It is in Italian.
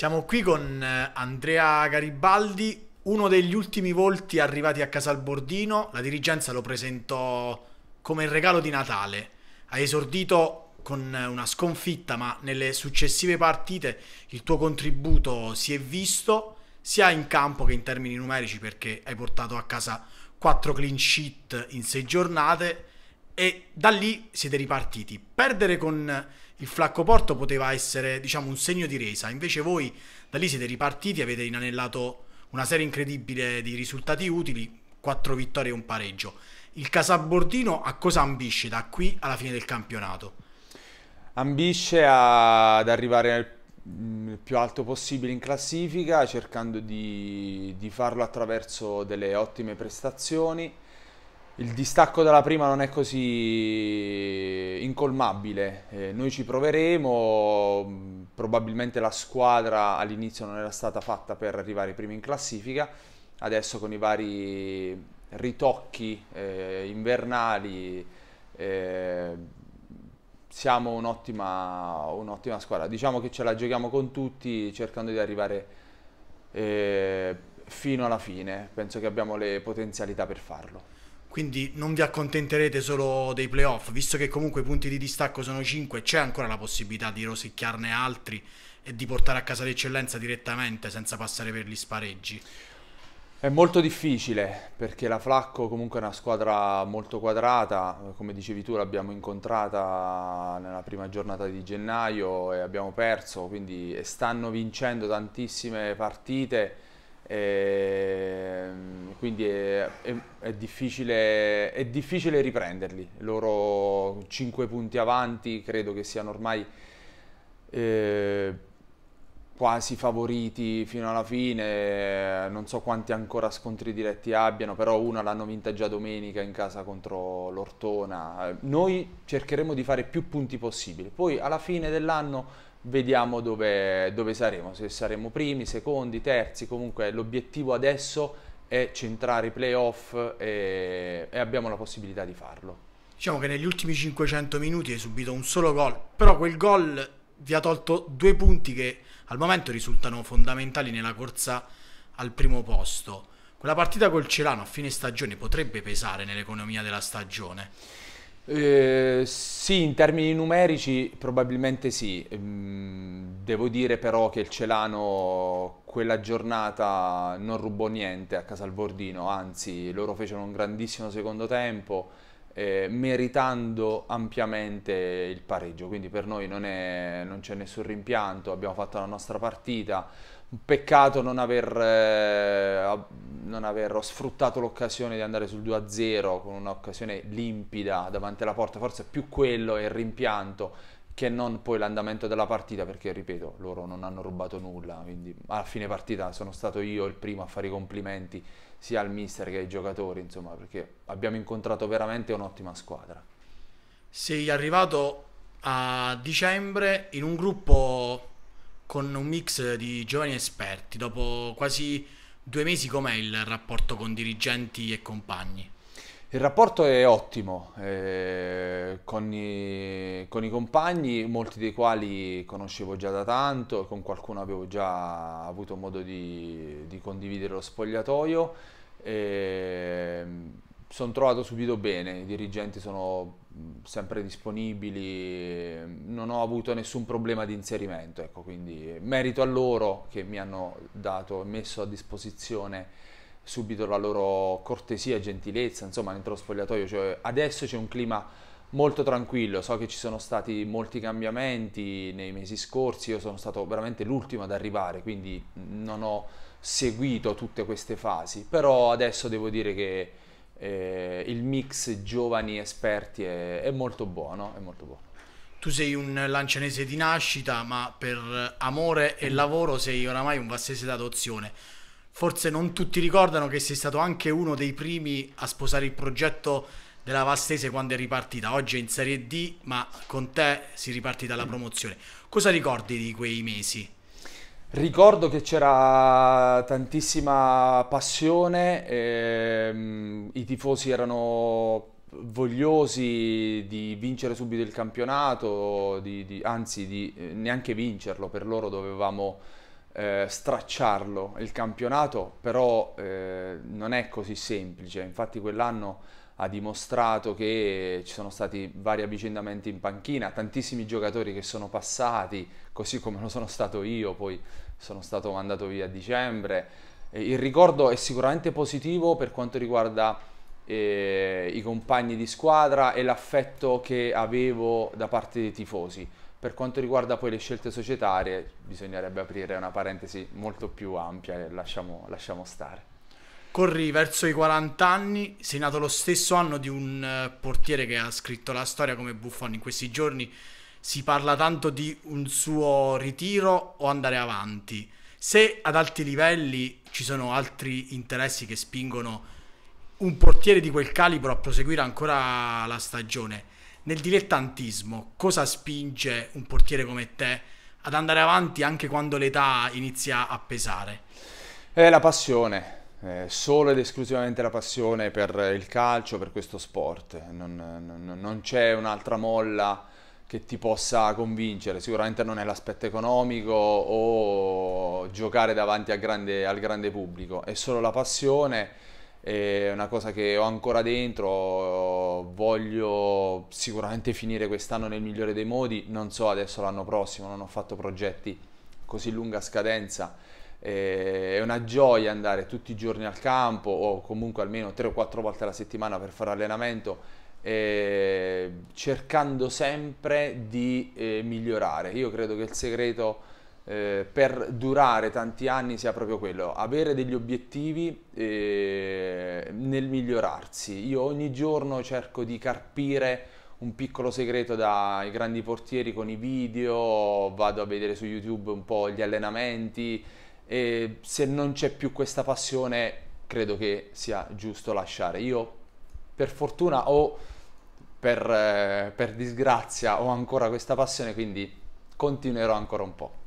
Siamo qui con eh, Andrea Garibaldi, uno degli ultimi volti arrivati a Casalbordino. La dirigenza lo presentò come regalo di Natale. Ha esordito con eh, una sconfitta, ma nelle successive partite il tuo contributo si è visto sia in campo che in termini numerici perché hai portato a casa quattro clean sheet in sei giornate e da lì siete ripartiti. Perdere con il Flacco Porto poteva essere diciamo un segno di resa, invece voi da lì siete ripartiti, avete inanellato una serie incredibile di risultati utili, 4 vittorie e un pareggio. Il Casabordino a cosa ambisce da qui alla fine del campionato? Ambisce a, ad arrivare nel mm, più alto possibile in classifica cercando di, di farlo attraverso delle ottime prestazioni il distacco dalla prima non è così incolmabile, eh, noi ci proveremo, probabilmente la squadra all'inizio non era stata fatta per arrivare prima in classifica, adesso con i vari ritocchi eh, invernali eh, siamo un'ottima, un'ottima squadra, diciamo che ce la giochiamo con tutti cercando di arrivare eh, fino alla fine, penso che abbiamo le potenzialità per farlo. Quindi non vi accontenterete solo dei playoff, visto che comunque i punti di distacco sono 5, c'è ancora la possibilità di rosicchiarne altri e di portare a casa l'eccellenza direttamente senza passare per gli spareggi. È molto difficile perché la Flacco comunque è una squadra molto quadrata, come dicevi tu l'abbiamo incontrata nella prima giornata di gennaio e abbiamo perso, quindi stanno vincendo tantissime partite quindi è, è, è, difficile, è, difficile, riprenderli. Loro 5 punti avanti credo che siano ormai eh, quasi favoriti fino alla fine, non so quanti ancora scontri diretti abbiano, però una l'hanno vinta già domenica in casa contro l'Ortona. Noi cercheremo di fare più punti possibile, poi alla fine dell'anno vediamo dove, dove saremo, se saremo primi, secondi, terzi, comunque l'obiettivo adesso è e centrare i playoff e, e abbiamo la possibilità di farlo. Diciamo che negli ultimi 500 minuti hai subito un solo gol, però quel gol vi ha tolto due punti che al momento risultano fondamentali nella corsa al primo posto. Quella partita col Celano a fine stagione potrebbe pesare nell'economia della stagione? Eh, sì, in termini numerici probabilmente sì. Ehm, Devo dire però che il Celano quella giornata non rubò niente a Casalbordino, anzi loro fecero un grandissimo secondo tempo eh, meritando ampiamente il pareggio, quindi per noi non, c'è nessun rimpianto, abbiamo fatto la nostra partita, un peccato non aver, eh, non aver sfruttato l'occasione di andare sul 2-0 con un'occasione limpida davanti alla porta, forse più quello è il rimpianto che non poi l'andamento della partita, perché ripeto, loro non hanno rubato nulla, quindi alla fine partita sono stato io il primo a fare i complimenti sia al mister che ai giocatori, insomma, perché abbiamo incontrato veramente un'ottima squadra. Sei arrivato a dicembre in un gruppo con un mix di giovani esperti, dopo quasi due mesi com'è il rapporto con dirigenti e compagni? Il rapporto è ottimo eh, con, i, con, i, compagni, molti dei quali conoscevo già da tanto, con qualcuno avevo già avuto modo di, di condividere lo spogliatoio. Eh, sono trovato subito bene, i dirigenti sono sempre disponibili, non ho avuto nessun problema di inserimento, ecco, quindi merito a loro che mi hanno dato, messo a disposizione subito la loro cortesia, gentilezza, insomma, dentro lo spogliatoio. Cioè, adesso c'è un clima molto tranquillo, so che ci sono stati molti cambiamenti nei mesi scorsi, io sono stato veramente l'ultimo ad arrivare, quindi non ho seguito tutte queste fasi, però adesso devo dire che eh, il mix giovani esperti è, è, molto buono, è molto buono. Tu sei un lancianese di nascita, ma per amore e lavoro sei oramai un vassese d'adozione forse non tutti ricordano che sei stato anche uno dei primi a sposare il progetto della Vastese quando è ripartita. Oggi è in Serie D, ma con te si riparti dalla promozione. Cosa ricordi di quei mesi? Ricordo che c'era tantissima passione, ehm, i tifosi erano vogliosi di vincere subito il campionato, di, di, anzi di eh, neanche vincerlo, per loro dovevamo eh, stracciarlo il campionato, però eh, non è così semplice. Infatti quell'anno ha dimostrato che ci sono stati vari avvicinamenti in panchina, tantissimi giocatori che sono passati, così come lo sono stato io, poi sono stato mandato via a dicembre. Il ricordo è sicuramente positivo per quanto riguarda eh, i compagni di squadra e l'affetto che avevo da parte dei tifosi. Per quanto riguarda poi le scelte societarie, bisognerebbe aprire una parentesi molto più ampia e lasciamo, lasciamo stare. Corri verso i 40 anni, sei nato lo stesso anno di un eh, portiere che ha scritto la storia come Buffon. In questi giorni si parla tanto di un suo ritiro o andare avanti. Se ad alti livelli ci sono altri interessi che spingono un portiere di quel calibro a proseguire ancora la stagione. Nel dilettantismo, cosa spinge un portiere come te ad andare avanti anche quando l'età inizia a pesare? È la passione, eh, solo ed esclusivamente la passione per il calcio, per questo sport. Non, non, non c'è un'altra molla che ti possa convincere, sicuramente non è l'aspetto economico o giocare davanti grande, al grande pubblico, è solo la passione è una cosa che ho ancora dentro, voglio sicuramente finire quest'anno nel migliore dei modi, non so adesso l'anno prossimo, non ho fatto progetti così lunga scadenza, è una gioia andare tutti i giorni al campo o comunque almeno 3 o 4 volte alla settimana per fare allenamento cercando sempre di eh, migliorare. Io credo che il segreto eh, per durare tanti anni sia proprio quello, avere degli obiettivi eh, nel migliorarsi. Io ogni giorno cerco di carpire un piccolo segreto dai grandi portieri con i video, vado a vedere su YouTube un po' gli allenamenti e se non c'è più questa passione credo che sia giusto lasciare. Io per fortuna o per, eh, per disgrazia ho ancora questa passione, quindi continuerò ancora un po'.